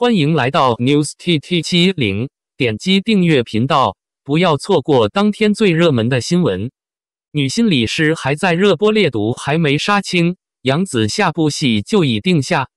欢迎来到 News T T 七零，点击订阅频道，不要错过当天最热门的新闻。女心理师还在热播，猎毒还没杀青，杨紫下部戏就已定下。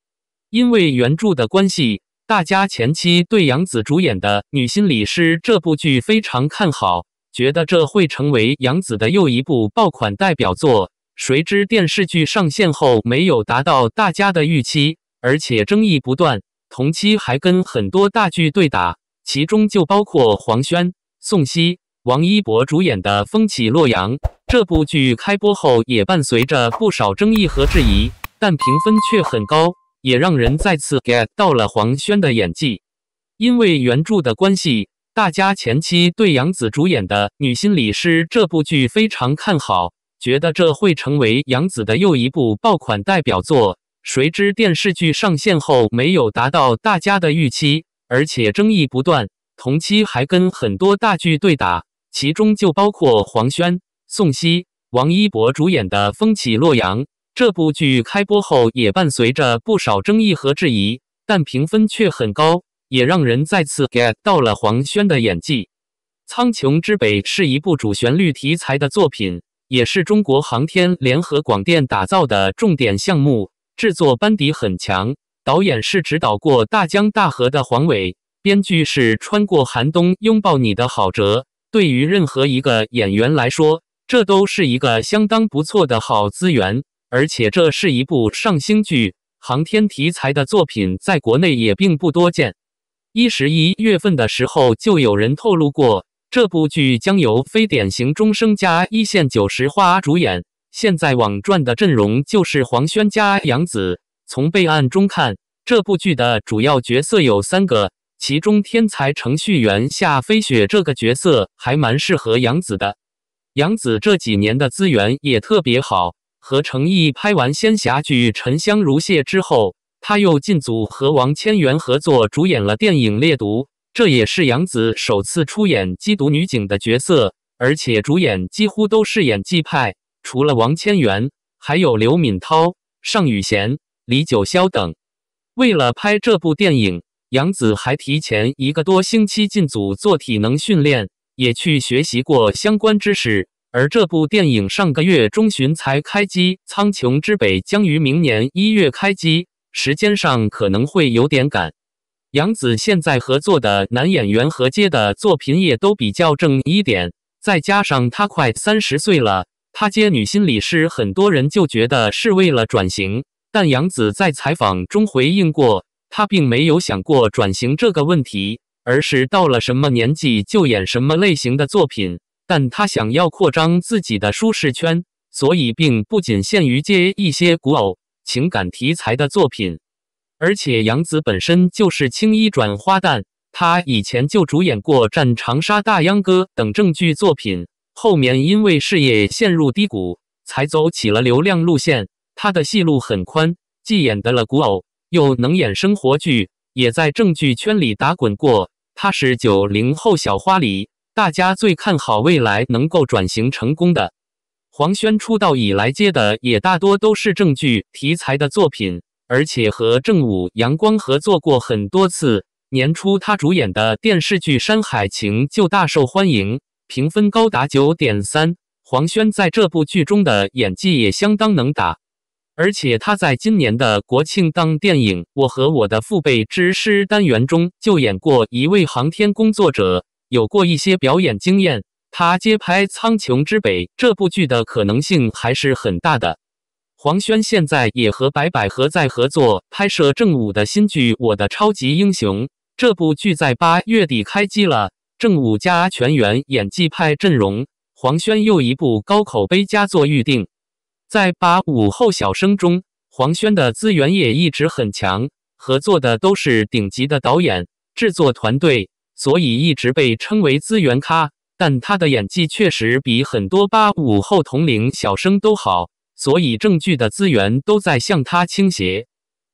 因为原著的关系，大家前期对杨紫主演的《女心理师》这部剧非常看好，觉得这会成为杨紫的又一部爆款代表作。谁知电视剧上线后没有达到大家的预期，而且争议不断。同期还跟很多大剧对打，其中就包括黄轩、宋茜、王一博主演的《风起洛阳》。这部剧开播后也伴随着不少争议和质疑，但评分却很高，也让人再次 get 到了黄轩的演技。因为原著的关系，大家前期对杨紫主演的《女心理师》这部剧非常看好，觉得这会成为杨紫的又一部爆款代表作。谁知电视剧上线后没有达到大家的预期，而且争议不断。同期还跟很多大剧对打，其中就包括黄轩、宋茜、王一博主演的《风起洛阳》。这部剧开播后也伴随着不少争议和质疑，但评分却很高，也让人再次 get 到了黄轩的演技。《苍穹之北》是一部主旋律题材的作品，也是中国航天联合广电打造的重点项目。制作班底很强，导演是指导过大江大河的黄伟，编剧是穿过寒冬拥抱你的郝哲。对于任何一个演员来说，这都是一个相当不错的好资源。而且这是一部上星剧，航天题材的作品在国内也并不多见。一十一月份的时候，就有人透露过这部剧将由非典型中生加一线九十花主演。现在网传的阵容就是黄轩加杨紫。从备案中看，这部剧的主要角色有三个，其中天才程序员夏飞雪这个角色还蛮适合杨紫的。杨紫这几年的资源也特别好，和程毅拍完仙侠剧《沉香如屑》之后，他又进组和王千源合作主演了电影《猎毒》，这也是杨紫首次出演缉毒女警的角色，而且主演几乎都是演技派。除了王千源，还有刘敏涛、尚宇贤、李九霄等。为了拍这部电影，杨紫还提前一个多星期进组做体能训练，也去学习过相关知识。而这部电影上个月中旬才开机，《苍穹之北》将于明年一月开机，时间上可能会有点赶。杨紫现在合作的男演员和接的作品也都比较正一点，再加上他快三十岁了。他接女心理师，很多人就觉得是为了转型，但杨子在采访中回应过，她并没有想过转型这个问题，而是到了什么年纪就演什么类型的作品。但他想要扩张自己的舒适圈，所以并不仅限于接一些古偶、情感题材的作品。而且杨子本身就是青衣转花旦，他以前就主演过《战长沙》《大秧歌》等正剧作品。后面因为事业陷入低谷，才走起了流量路线。他的戏路很宽，既演得了古偶，又能演生活剧，也在正剧圈里打滚过。他是九零后小花里，大家最看好未来能够转型成功的。黄轩出道以来接的也大多都是正剧题材的作品，而且和正午阳光合作过很多次。年初他主演的电视剧《山海情》就大受欢迎。评分高达九点三，黄轩在这部剧中的演技也相当能打。而且他在今年的国庆档电影《我和我的父辈之师》单元中就演过一位航天工作者，有过一些表演经验。他接拍《苍穹之北》这部剧的可能性还是很大的。黄轩现在也和白百合在合作拍摄正午的新剧《我的超级英雄》，这部剧在八月底开机了。正午家全员演技派阵容，黄轩又一部高口碑佳作预定。在八五后小生中，黄轩的资源也一直很强，合作的都是顶级的导演、制作团队，所以一直被称为资源咖。但他的演技确实比很多八五后同龄小生都好，所以正剧的资源都在向他倾斜。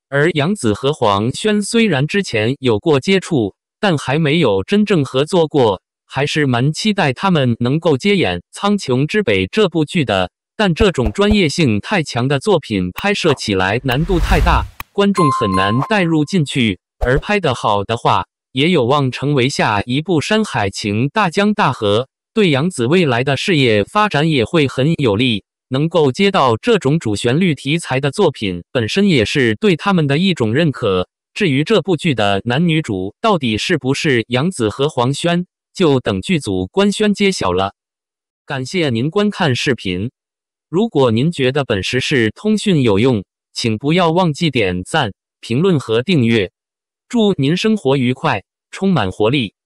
而杨紫和黄轩虽然之前有过接触。但还没有真正合作过，还是蛮期待他们能够接演《苍穹之北》这部剧的。但这种专业性太强的作品，拍摄起来难度太大，观众很难带入进去。而拍得好的话，也有望成为下一部《山海情》《大江大河》，对杨紫未来的事业发展也会很有利。能够接到这种主旋律题材的作品，本身也是对他们的一种认可。至于这部剧的男女主到底是不是杨紫和黄轩，就等剧组官宣揭晓了。感谢您观看视频，如果您觉得本时事通讯有用，请不要忘记点赞、评论和订阅。祝您生活愉快，充满活力！